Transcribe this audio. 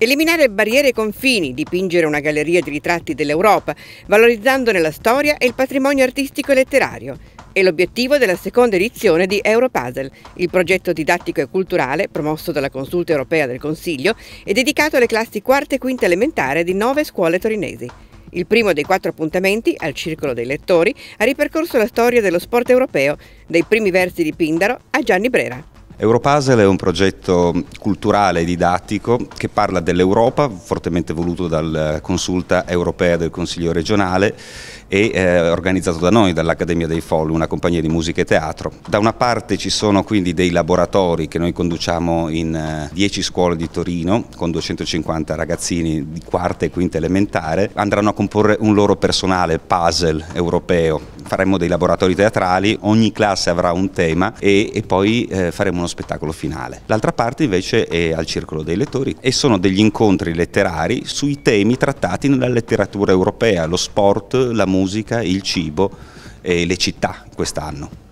Eliminare barriere e confini, dipingere una galleria di ritratti dell'Europa, valorizzandone la storia e il patrimonio artistico e letterario. È l'obiettivo della seconda edizione di Europuzzle, il progetto didattico e culturale promosso dalla Consulta europea del Consiglio e dedicato alle classi quarta e quinta elementare di nove scuole torinesi. Il primo dei quattro appuntamenti, al Circolo dei Lettori, ha ripercorso la storia dello sport europeo, dai primi versi di Pindaro a Gianni Brera. Europuzzle è un progetto culturale e didattico che parla dell'Europa, fortemente voluto dalla eh, consulta europea del Consiglio regionale e eh, organizzato da noi, dall'Accademia dei Folli, una compagnia di musica e teatro. Da una parte ci sono quindi dei laboratori che noi conduciamo in 10 eh, scuole di Torino con 250 ragazzini di quarta e quinta elementare, andranno a comporre un loro personale puzzle europeo faremo dei laboratori teatrali, ogni classe avrà un tema e, e poi eh, faremo uno spettacolo finale. L'altra parte invece è al Circolo dei Lettori e sono degli incontri letterari sui temi trattati nella letteratura europea, lo sport, la musica, il cibo e le città quest'anno.